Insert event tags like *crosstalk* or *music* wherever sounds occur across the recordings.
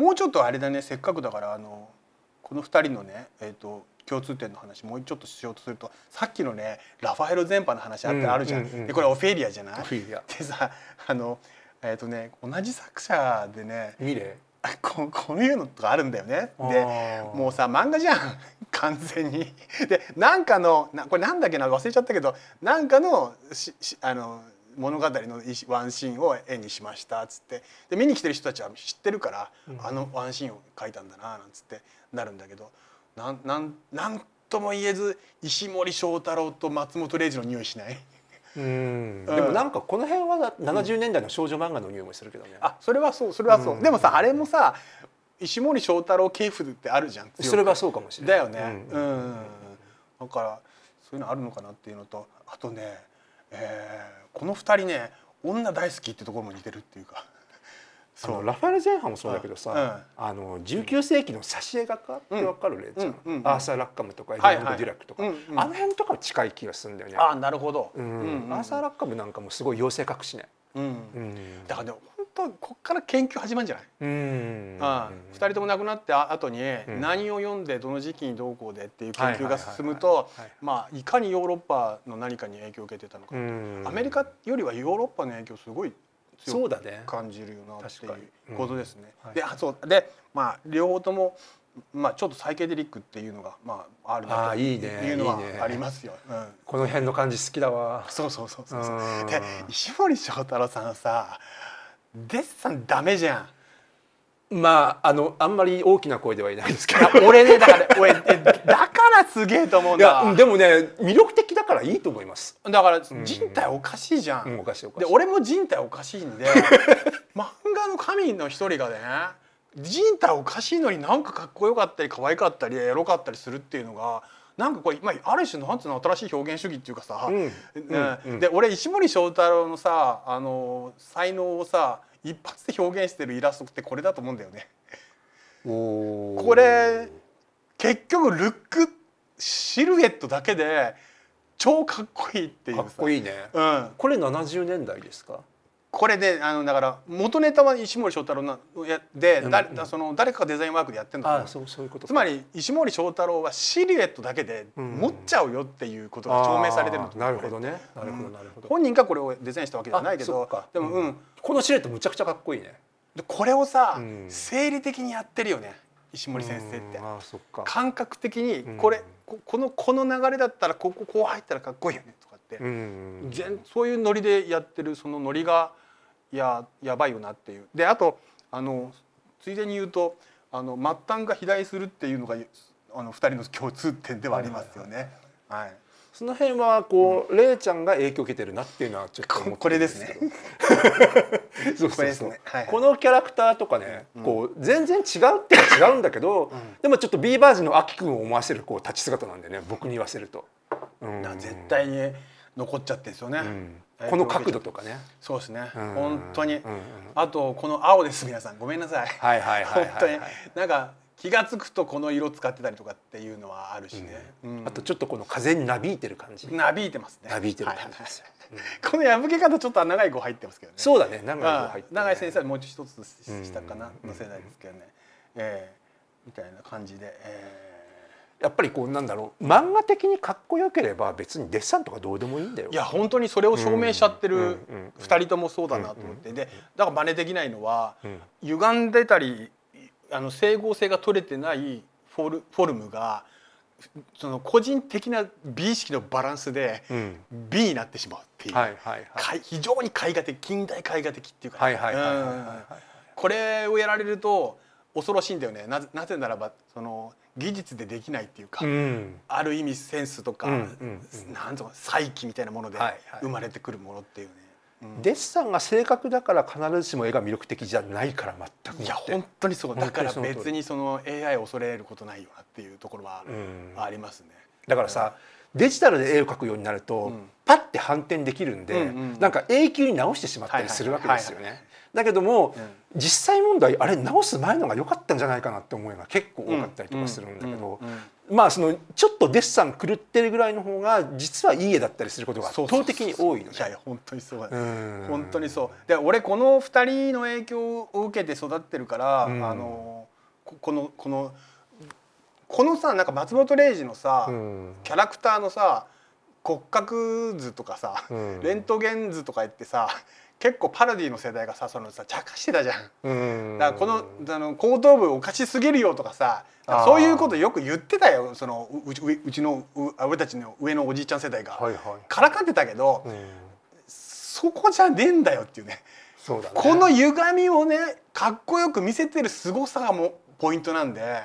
もうちょっとあれだねせっかくだからあのこの2人のね、えーと、共通点の話もうちょっとしようとするとさっきのねラファエロ全般の話あってあるじゃんうんうんうん、でこれオフェリアじゃないでさあのえっ、ー、とね同じ作者でねミレここういうのとかあるんだよねでもうさ漫画じゃん *laughs* 完全に。でなんかのなこれなんだっけな忘れちゃったけどなんかのししあの物語のワンシーンを絵にしましたっつってで見に来てる人たちは知ってるから、うん、あのワンシーンを描いたんだななんつってなるんだけどなんなんなんとも言えず石森章太郎と松本零士の匂いしない。うん、*laughs* でもなんかこの辺は70年代の少女漫画の匂いもするけどね、あそれはそうそれはそう、うん、でもさあれもさ石森章太郎系譜ってあるじゃんそれがそうかもしれないだよね、うん、うん、だからそういうのあるのかなっていうのとあとねえー、この2人ね女大好きってところも似てるっていうか。そうラファエル・ゼンハもそうだけどさあ、うん、あの19世紀の挿絵画家って分かる例じゃ、ん、アーサー・ラッカムとかエリング・デュラックとか、はいはい、あの辺とか近い気がするんだよね。あなるほど、うん、アーサー・ラッカムなんかもすごい妖精かくしね。うんだからねとこっから研究始まるんじゃない2人とも亡くなった後に何を読んでどの時期にどうこうでっていう研究が進むとまあいかにヨーロッパの何かに影響を受けてたのかアメリカよりはヨーロッパの影響すごい強く感じるよなっていうことですね。であそうでまあ両方ともまあ、ちょっとサイケデリックっていうのが、まあ、あるなというのはありますよ。いいねうん、この辺の感じ好きだわ。そうそうそうそうそう。で石森章太郎さんさデッサンダメじゃんまああのあんまり大きな声ではいないですけど俺ねだから俺だからすげえと思うんだでもね魅力的だからいいと思いますだから人体おかしいじゃん、うん、おかしいおかしいで俺も人体おかしいんで *laughs* 漫画の神の一人がね人体おかしいのになんかかっこよかったり可愛かったりエロかったりするっていうのがなんかこれ、まあ、ある種のなんうの新しい表現主義っていうかさ、うんうん、で俺石森章太郎のさあの才能をさ一発で表現してるイラストってこれだと思うんだよね。これ結局ルックシルエットだけで超かっこいいっていうかっこいいね、うん、これ70年代ですかこれであのだから元ネタは石森章太郎のやで、うん、だその誰かがデザインワークでやってるんだあそうそうういことつまり石森章太郎はシルエットだけで持っちゃうよっていうことが証明されてるのと、うん、なるほどねなるほどなるほど、本人がこれをデザインしたわけじゃないけどでも、うん、このシルエットむちゃくちゃかっこいいねでこれをさ、生理的にやってるよね石森先生って、あそっか感覚的にこれ、このこの流れだったらこここう入ったらかっこいいよねと、うん、そういうノリでやってるそのノリがややばいよなっていうであとあのついでに言うとあの末端が肥大するっていうのがあの2人の共通点ではありますよね。はい、その辺はこう、うん、れいちゃんが影響を受けてるなっていうのはちょっと思ってこれですね。*laughs* そうそうそう、ねはいはい、このキャラクターとかね、うん、こう全然違うって違うんだけど、うん、でもちょっとビーバージのあきくんを思わせるこう立ち姿なんでね僕に言わせると。うん、絶対に残っちゃってですよね、この角度とかねそうですね、本当に、あとこの青です皆さんごめんなさいはいはいはい本当になんか気が付くとこの色使ってたりとかっていうのはあるしね、あとちょっとこの風になびいてる感じなびいてますねなびいてる感じですよ、*laughs* この破け方ちょっと長い子入ってますけどねそうだね長い子入って、長い先生もう一つ下かなの世代ですけどね、ええみたいな感じで、ええやっぱりこうなんだろう漫画的にかっこよければ別にデッサンとかどうでもいいんだよいや本当にそれを証明しちゃってる2人ともそうだなと思ってでだから真似できないのは、歪んでたりあの整合性が取れてないフォルフォルムがその個人的な美意識のバランスで B になってしまうっていう、非常に絵画的近代絵画的っていうかこれをやられると恐ろしいんだよねなぜなぜならばその技術でできないっていうか、うん、ある意味センスとか、うんうん、なんとか再起みたいなもので生まれてくるものっていうね。はいはい、デッサンが正確だから必ずしも絵が魅力的じゃないから全くいや本当にそうだから別にその AI を恐れることないよなっていうところはありますね。だからさ、デジタルで絵を描くようになると、うん、パッて反転できるんで、うんうん、なんか永久に直してしまったりするわけですよね。だけども、うん、実際問題あれ直す前のが良かったんじゃないかなって思いが結構多かったりとかするんだけど、まあそのちょっとデッサン狂ってるぐらいの方が実はいい絵だったりすることが圧倒的に多いのね。いやいや本当にそうだ、ね、本当にそうで俺この2人の影響を受けて育ってるから、あのこのこのこのさなんか松本零士のさ、キャラクターのさ骨格図とかさ、レントゲン図とか言ってさ結構パロディの世代がさそのさ茶化してたじゃん。だからこのあの後頭部おかしすぎるよとかさそういうことよく言ってたよそのうちうちの俺たちの上のおじいちゃん世代が、はいはい、からかってたけど、そこじゃねえんだよっていうね。そうだねこの歪みをねかっこよく見せてる凄さがもポイントなんで、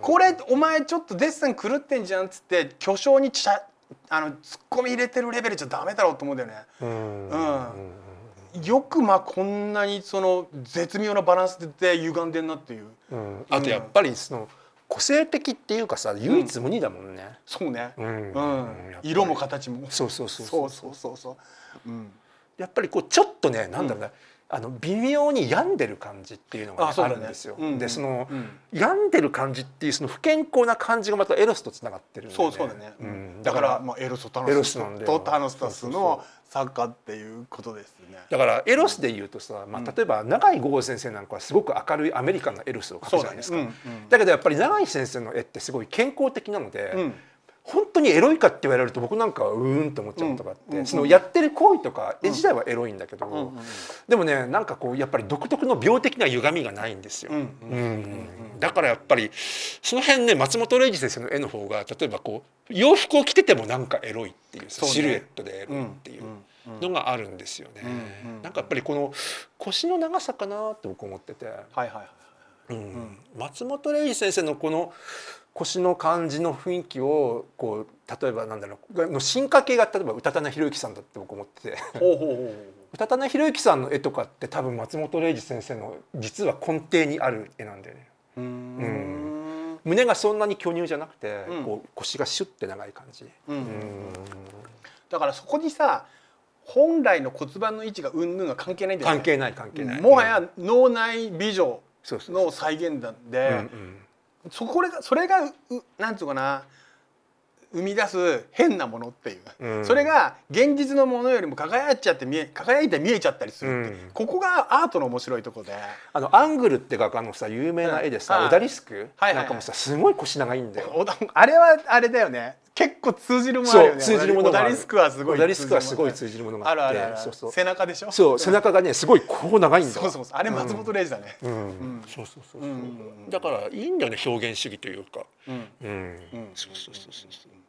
これお前ちょっとデッサン狂ってんじゃんっつって巨匠に茶あのツッコミ入れてるレベルじゃダメだろうと思うんだよね。うん、うん、よくまあこんなにその絶妙なバランスで歪んでんなっていう、うん、あとやっぱりその個性的っていうかさ唯一無二だもんね、そうね、うん色も形もそうそうそうそうそうそうそう、うん、やっぱりこうちょっとねなんだろうね、あの微妙に病んでる感じっていうのが、ねああね、あるんですよ。うんうん、でその、うん、病んでる感じっていうその不健康な感じがまたエロスとつながってるんで、ね、そうそうだね、うん、だからまあエロスとタノスとタのスタスの作家っていうことですね。だからエロスでいうとさ、まあ、例えば永井豪先生なんかはすごく明るいアメリカンなエロスを描くじゃないですか。だね、だけどやっぱり永井先生の絵ってすごい健康的なので。本当にエロいかって言われると僕なんかうーんって思っちゃうとかって、うん、そのやってる行為とか絵自体はエロいんだけど、うん、でもねなんかこうやっぱり独特の病的な歪みがないんですよ、うんだからやっぱりその辺ね松本零士先生の絵の方が例えばこう洋服を着ててもなんかエロいっていう、ね、シルエットでエロいっていう。のがあるんですよね、なんかやっぱりこの腰の長さかなって僕思ってて、はいはいはいうん、松本零士先生のこの腰の感じの雰囲気をこう例えばなんだろう進化系が例えば宇多田ろゆきさんだって僕思ってて宇多田ろゆきさんの絵とかって多分松本零士先生の実は根底にある絵なんだよね。うん、胸がそんなに巨乳じゃなくて、うん、こう腰がシュッて長い感じ、うん、だからそこにさ本来の骨盤の位置がうんぬんが関係ないんだよね関係ない関係ないもはや脳内美女の再現なんで、うんうんそこれがそれがうなんつうかな生み出す変なものっていう、うん、それが現実のものよりも輝いちゃって見え輝いて見えちゃったりするって、うん、ここがアートの面白いとこであのアングルって画家のさ有名な絵でさ、うん、オダリスク、はいはい、なんかもさすごい腰長いんだよ、あれはあれだよね結構通じるものあるよね。通じるものがある。オダリスクはすごい。オダリスクはすごい通じるものがあって。あるあるあるそうそう背中でしょ。そう背中がねすごいこう長いんだ。そうそうそうあれ松本零士だね。うん。そうそうそうそう。だからいいんだよね表現主義というか。うん。うん。そうそうそうそう。